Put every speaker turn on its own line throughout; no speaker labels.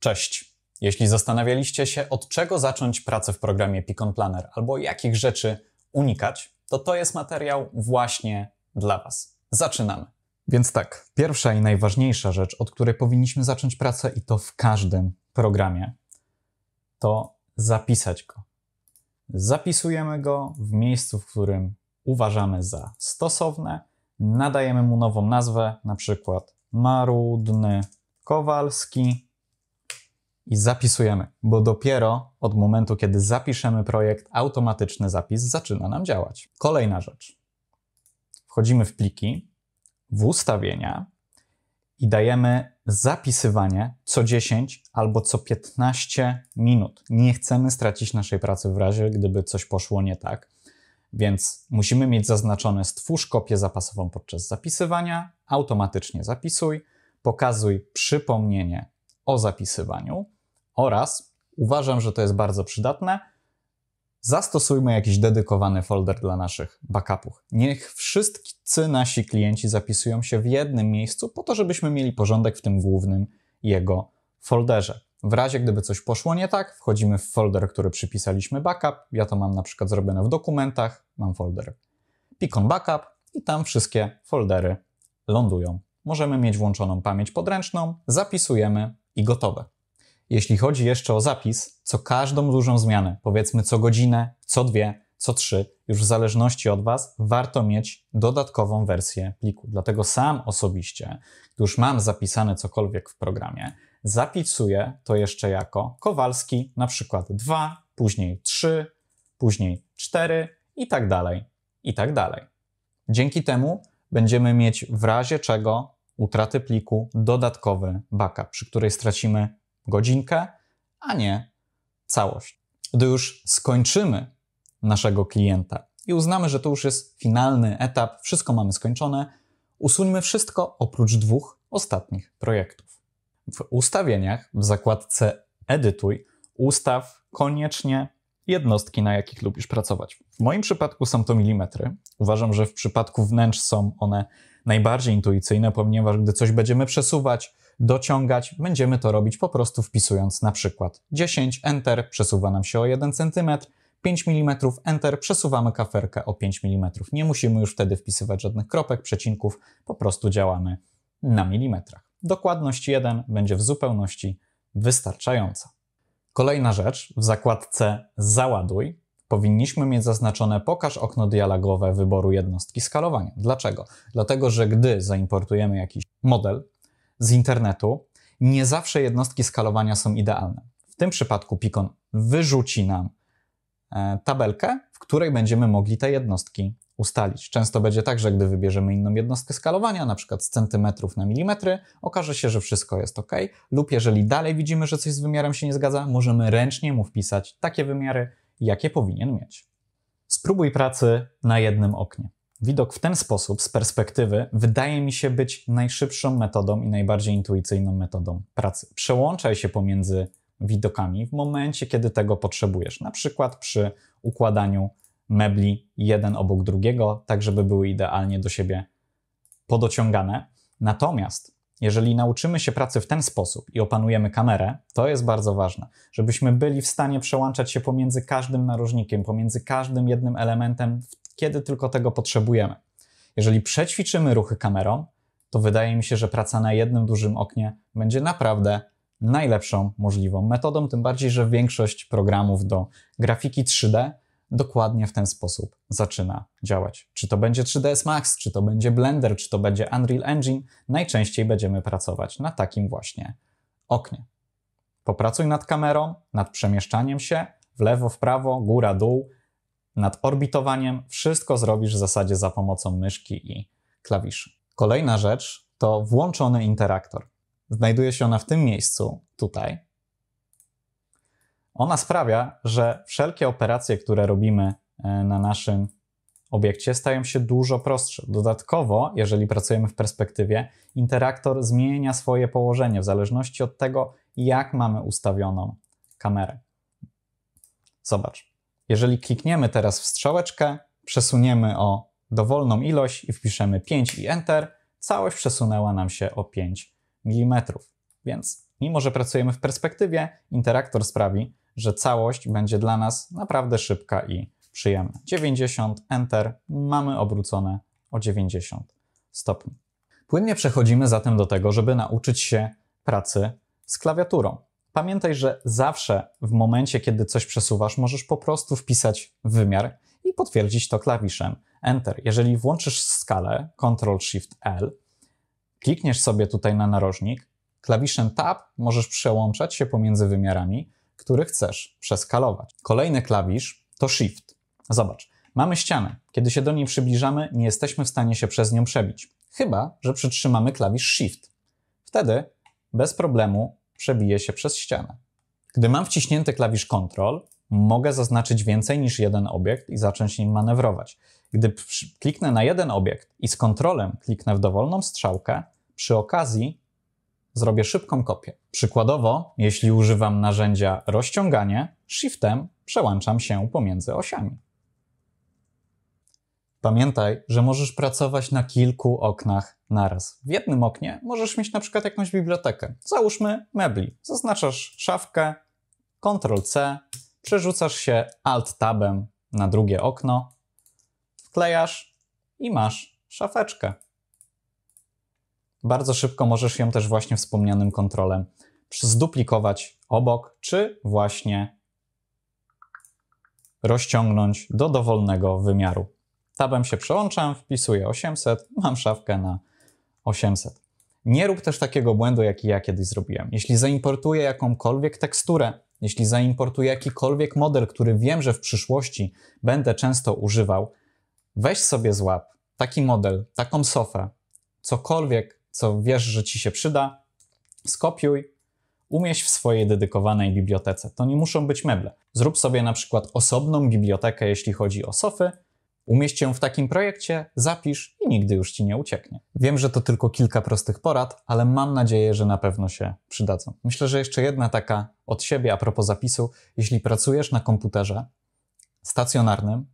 Cześć! Jeśli zastanawialiście się, od czego zacząć pracę w programie Picon Planner albo jakich rzeczy unikać, to to jest materiał właśnie dla Was. Zaczynamy! Więc tak, pierwsza i najważniejsza rzecz, od której powinniśmy zacząć pracę i to w każdym programie, to zapisać go. Zapisujemy go w miejscu, w którym uważamy za stosowne, nadajemy mu nową nazwę, na przykład marudny Kowalski, i zapisujemy, bo dopiero od momentu, kiedy zapiszemy projekt, automatyczny zapis zaczyna nam działać. Kolejna rzecz. Wchodzimy w pliki, w ustawienia i dajemy zapisywanie co 10 albo co 15 minut. Nie chcemy stracić naszej pracy w razie, gdyby coś poszło nie tak. Więc musimy mieć zaznaczone stwórz kopię zapasową podczas zapisywania, automatycznie zapisuj, pokazuj przypomnienie o zapisywaniu oraz uważam, że to jest bardzo przydatne. Zastosujmy jakiś dedykowany folder dla naszych backupów. Niech wszyscy nasi klienci zapisują się w jednym miejscu, po to, żebyśmy mieli porządek w tym głównym jego folderze. W razie gdyby coś poszło nie tak, wchodzimy w folder, który przypisaliśmy backup. Ja to mam na przykład zrobione w dokumentach, mam folder Picon Backup i tam wszystkie foldery lądują. Możemy mieć włączoną pamięć podręczną, zapisujemy i gotowe. Jeśli chodzi jeszcze o zapis, co każdą dużą zmianę, powiedzmy co godzinę, co dwie, co trzy, już w zależności od Was, warto mieć dodatkową wersję pliku. Dlatego sam osobiście, gdy już mam zapisane cokolwiek w programie, zapisuję to jeszcze jako Kowalski, na przykład 2, później 3, później 4 i tak dalej, i tak dalej. Dzięki temu będziemy mieć w razie czego utraty pliku dodatkowy backup, przy której stracimy godzinkę, a nie całość. Gdy już skończymy naszego klienta i uznamy, że to już jest finalny etap, wszystko mamy skończone, usuńmy wszystko oprócz dwóch ostatnich projektów. W ustawieniach w zakładce Edytuj ustaw koniecznie jednostki, na jakich lubisz pracować. W moim przypadku są to milimetry. Uważam, że w przypadku wnętrz są one najbardziej intuicyjne, ponieważ gdy coś będziemy przesuwać, dociągać, będziemy to robić po prostu wpisując na przykład 10, Enter, przesuwa nam się o 1 cm, 5 mm, Enter, przesuwamy kaferkę o 5 mm. Nie musimy już wtedy wpisywać żadnych kropek, przecinków, po prostu działamy na milimetrach. Dokładność 1 będzie w zupełności wystarczająca. Kolejna rzecz, w zakładce Załaduj powinniśmy mieć zaznaczone pokaż okno dialogowe wyboru jednostki skalowania. Dlaczego? Dlatego, że gdy zaimportujemy jakiś model, z internetu, nie zawsze jednostki skalowania są idealne. W tym przypadku Picon wyrzuci nam e, tabelkę, w której będziemy mogli te jednostki ustalić. Często będzie tak, że gdy wybierzemy inną jednostkę skalowania, na przykład z centymetrów na milimetry, okaże się, że wszystko jest ok, lub jeżeli dalej widzimy, że coś z wymiarem się nie zgadza, możemy ręcznie mu wpisać takie wymiary, jakie powinien mieć. Spróbuj pracy na jednym oknie. Widok w ten sposób, z perspektywy, wydaje mi się być najszybszą metodą i najbardziej intuicyjną metodą pracy. Przełączaj się pomiędzy widokami w momencie, kiedy tego potrzebujesz, na przykład przy układaniu mebli jeden obok drugiego, tak żeby były idealnie do siebie podociągane. Natomiast jeżeli nauczymy się pracy w ten sposób i opanujemy kamerę, to jest bardzo ważne, żebyśmy byli w stanie przełączać się pomiędzy każdym narożnikiem, pomiędzy każdym jednym elementem, kiedy tylko tego potrzebujemy. Jeżeli przećwiczymy ruchy kamerą, to wydaje mi się, że praca na jednym dużym oknie będzie naprawdę najlepszą możliwą metodą, tym bardziej, że większość programów do grafiki 3D dokładnie w ten sposób zaczyna działać. Czy to będzie 3ds Max, czy to będzie Blender, czy to będzie Unreal Engine, najczęściej będziemy pracować na takim właśnie oknie. Popracuj nad kamerą, nad przemieszczaniem się, w lewo, w prawo, góra, dół, nad orbitowaniem. Wszystko zrobisz w zasadzie za pomocą myszki i klawiszy. Kolejna rzecz to włączony interaktor. Znajduje się ona w tym miejscu, tutaj, ona sprawia, że wszelkie operacje, które robimy e, na naszym obiekcie, stają się dużo prostsze. Dodatkowo, jeżeli pracujemy w perspektywie, interaktor zmienia swoje położenie w zależności od tego, jak mamy ustawioną kamerę. Zobacz. Jeżeli klikniemy teraz w strzałeczkę, przesuniemy o dowolną ilość i wpiszemy 5 i Enter, całość przesunęła nam się o 5 mm. Więc mimo, że pracujemy w perspektywie, interaktor sprawi, że całość będzie dla nas naprawdę szybka i przyjemna. 90, Enter, mamy obrócone o 90 stopni. Płynnie przechodzimy zatem do tego, żeby nauczyć się pracy z klawiaturą. Pamiętaj, że zawsze w momencie, kiedy coś przesuwasz, możesz po prostu wpisać wymiar i potwierdzić to klawiszem Enter. Jeżeli włączysz skalę Ctrl-Shift-L, klikniesz sobie tutaj na narożnik, klawiszem Tab możesz przełączać się pomiędzy wymiarami który chcesz przeskalować. Kolejny klawisz to Shift. Zobacz, mamy ścianę. Kiedy się do niej przybliżamy, nie jesteśmy w stanie się przez nią przebić. Chyba, że przytrzymamy klawisz Shift. Wtedy bez problemu przebije się przez ścianę. Gdy mam wciśnięty klawisz Ctrl, mogę zaznaczyć więcej niż jeden obiekt i zacząć nim manewrować. Gdy kliknę na jeden obiekt i z kontrolem kliknę w dowolną strzałkę, przy okazji zrobię szybką kopię. Przykładowo, jeśli używam narzędzia rozciąganie, shiftem przełączam się pomiędzy osiami. Pamiętaj, że możesz pracować na kilku oknach naraz. W jednym oknie możesz mieć na przykład jakąś bibliotekę. Załóżmy mebli. Zaznaczasz szafkę, Ctrl-C, przerzucasz się Alt-Tabem na drugie okno, wklejasz i masz szafeczkę bardzo szybko możesz ją też właśnie wspomnianym kontrolem zduplikować obok, czy właśnie rozciągnąć do dowolnego wymiaru. Tabem się przełączam, wpisuję 800, mam szafkę na 800. Nie rób też takiego błędu, jaki ja kiedyś zrobiłem. Jeśli zaimportuję jakąkolwiek teksturę, jeśli zaimportuję jakikolwiek model, który wiem, że w przyszłości będę często używał, weź sobie złap taki model, taką sofę, cokolwiek, co wiesz, że ci się przyda, skopiuj, umieść w swojej dedykowanej bibliotece. To nie muszą być meble. Zrób sobie na przykład osobną bibliotekę, jeśli chodzi o sofy, umieść ją w takim projekcie, zapisz i nigdy już ci nie ucieknie. Wiem, że to tylko kilka prostych porad, ale mam nadzieję, że na pewno się przydadzą. Myślę, że jeszcze jedna taka od siebie a propos zapisu. Jeśli pracujesz na komputerze stacjonarnym,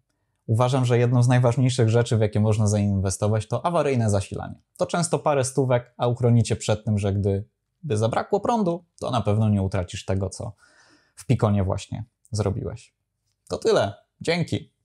uważam, że jedną z najważniejszych rzeczy, w jakie można zainwestować, to awaryjne zasilanie. To często parę stówek, a uchronicie przed tym, że gdy by zabrakło prądu, to na pewno nie utracisz tego, co w Pikonie właśnie zrobiłeś. To tyle. Dzięki.